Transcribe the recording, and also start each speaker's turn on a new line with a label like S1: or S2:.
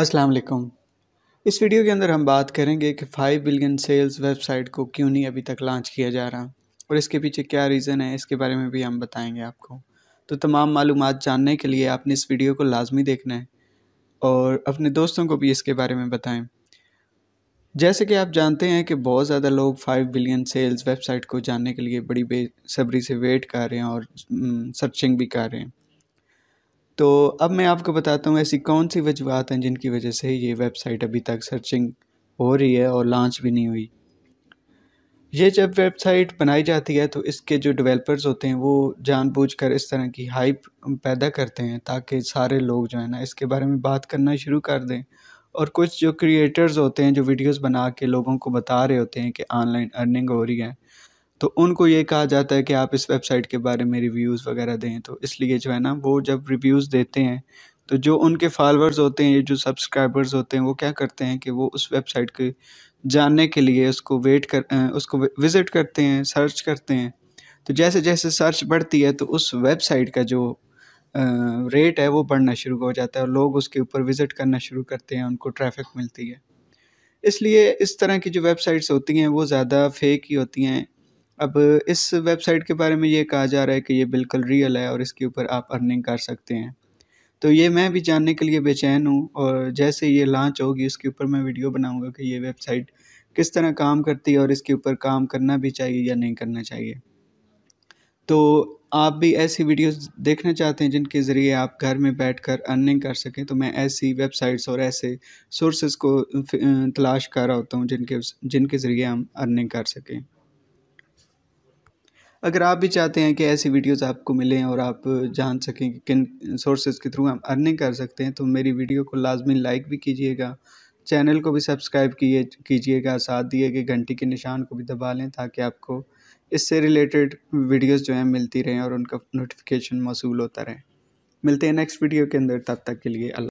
S1: अस्सलाम वालेकुम इस वीडियो के अंदर हम बात करेंगे कि फ़ाइव बिलियन सेल्स वेबसाइट को क्यों नहीं अभी तक लॉन्च किया जा रहा और इसके पीछे क्या रीज़न है इसके बारे में भी हम बताएंगे आपको तो तमाम मालूम जानने के लिए आपने इस वीडियो को लाजमी देखना है और अपने दोस्तों को भी इसके बारे में बताएँ जैसे कि आप जानते हैं कि बहुत ज़्यादा लोग फ़ाइव बिलियन सेल्स वेबसाइट को जानने के लिए बड़ी बेसब्री से वेट कर रहे हैं और सर्चिंग हम्म, भी कर रहे हैं तो अब मैं आपको बताता हूँ ऐसी कौन सी वजूहत हैं जिनकी वजह से ये वेबसाइट अभी तक सर्चिंग हो रही है और लॉन्च भी नहीं हुई ये जब वेबसाइट बनाई जाती है तो इसके जो डेवलपर्स होते हैं वो जानबूझकर इस तरह की हाइप पैदा करते हैं ताकि सारे लोग जो है ना इसके बारे में बात करना शुरू कर दें और कुछ जो क्रिएटर्स होते हैं जो वीडियोस बना के लोगों को बता रहे होते हैं कि ऑनलाइन अर्निंग हो रही है तो उनको ये कहा जाता है कि आप इस वेबसाइट के बारे में रिव्यूज़ वगैरह दें तो इसलिए जो है ना वो जब रिव्यूज़ देते हैं तो जो उनके फॉलोअर्स होते हैं जो सब्सक्राइबर्स होते हैं वो क्या करते हैं कि वो उस वेबसाइट के जानने के लिए उसको वेट कर उसको विज़िट करते हैं सर्च करते हैं तो जैसे जैसे सर्च बढ़ती है तो उस वेबसाइट का जो रेट है वो बढ़ना शुरू हो जाता है और लोग उसके ऊपर विज़िट करना शुरू करते हैं उनको ट्रैफिक मिलती है इसलिए इस तरह की जो वेबसाइट्स होती हैं वो ज़्यादा फेक ही होती हैं अब इस वेबसाइट के बारे में ये कहा जा रहा है कि ये बिल्कुल रियल है और इसके ऊपर आप अर्निंग कर सकते हैं तो ये मैं भी जानने के लिए बेचैन हूँ और जैसे ये लॉन्च होगी उसके ऊपर मैं वीडियो बनाऊँगा कि ये वेबसाइट किस तरह काम करती है और इसके ऊपर काम करना भी चाहिए या नहीं करना चाहिए तो आप भी ऐसी वीडियोस देखना चाहते हैं जिनके ज़रिए आप घर में बैठकर अर्निंग कर सकें तो मैं ऐसी वेबसाइट्स और ऐसे सोर्सेज को तलाश कर रहा होता हूँ जिनके जिनके ज़रिए हम अर्निंग कर सकें अगर आप भी चाहते हैं कि ऐसी वीडियोस आपको मिलें और आप जान सकें कि किन सोर्सेज के थ्रू हम अर्निंग कर सकते हैं तो मेरी वीडियो को लाजमी लाइक भी कीजिएगा चैनल को भी सब्सक्राइब किए कीजिएगा साथ दिए गए घंटी के निशान को भी दबा लें ताकि आपको इससे रिलेटेड वीडियोस जो हैं मिलती रहें और उनका नोटिफिकेशन मौसू होता रहे मिलते हैं नेक्स्ट वीडियो के अंदर तब तक के लिए अल्लाह